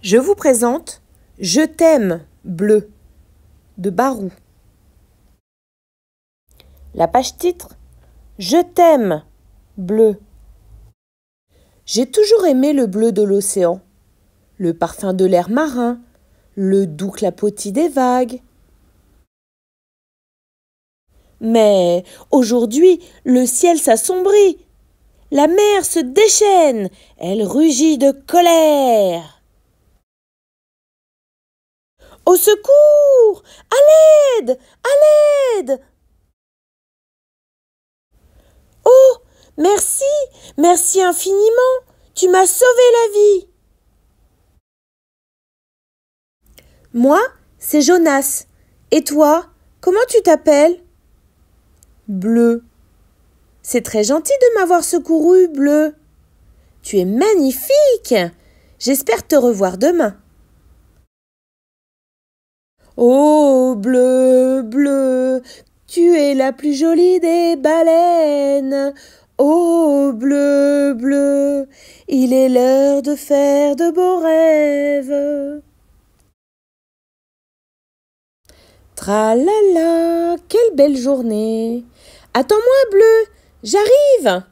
Je vous présente Je t'aime bleu de Barou. La page titre Je t'aime bleu. J'ai toujours aimé le bleu de l'océan, le parfum de l'air marin, le doux clapotis des vagues. Mais aujourd'hui, le ciel s'assombrit. La mer se déchaîne, elle rugit de colère. Au secours À l'aide À l'aide Oh Merci Merci infiniment Tu m'as sauvé la vie Moi, c'est Jonas. Et toi, comment tu t'appelles Bleu. C'est très gentil de m'avoir secouru, Bleu. Tu es magnifique. J'espère te revoir demain. Oh bleu, bleu, tu es la plus jolie des baleines. Oh bleu, bleu, il est l'heure de faire de beaux rêves. Tra la quelle belle journée. Attends-moi, bleu, j'arrive.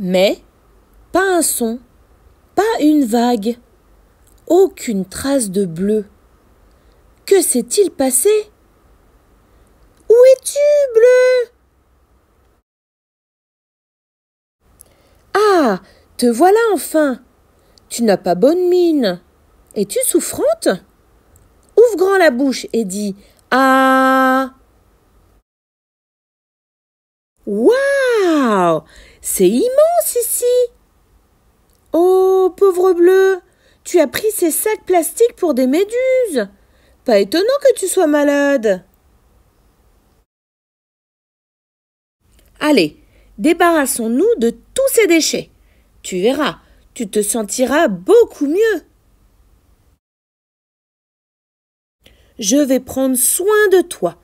Mais pas un son, pas une vague aucune trace de bleu. Que s'est-il passé Où es-tu, bleu Ah Te voilà enfin Tu n'as pas bonne mine. Es-tu souffrante Ouvre grand la bouche et dis Ah Waouh C'est immense ici Oh, pauvre bleu tu as pris ces sacs plastiques pour des méduses. Pas étonnant que tu sois malade. Allez, débarrassons-nous de tous ces déchets. Tu verras, tu te sentiras beaucoup mieux. Je vais prendre soin de toi,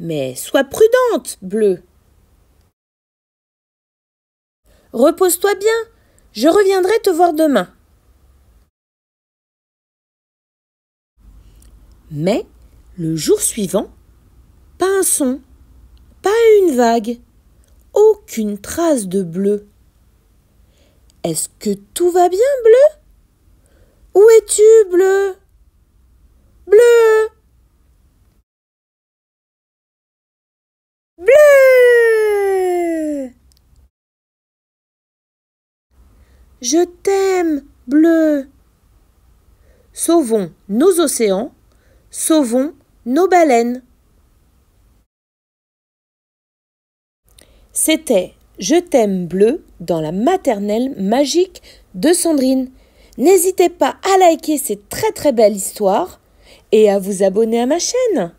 mais sois prudente, Bleu. Repose-toi bien, je reviendrai te voir demain. Mais, le jour suivant, pas un son, pas une vague, aucune trace de bleu. Est-ce que tout va bien, bleu Où es-tu, bleu Bleu Bleu Je t'aime, bleu. Sauvons nos océans Sauvons nos baleines. C'était Je t'aime bleu dans la maternelle magique de Sandrine. N'hésitez pas à liker cette très très belle histoire et à vous abonner à ma chaîne.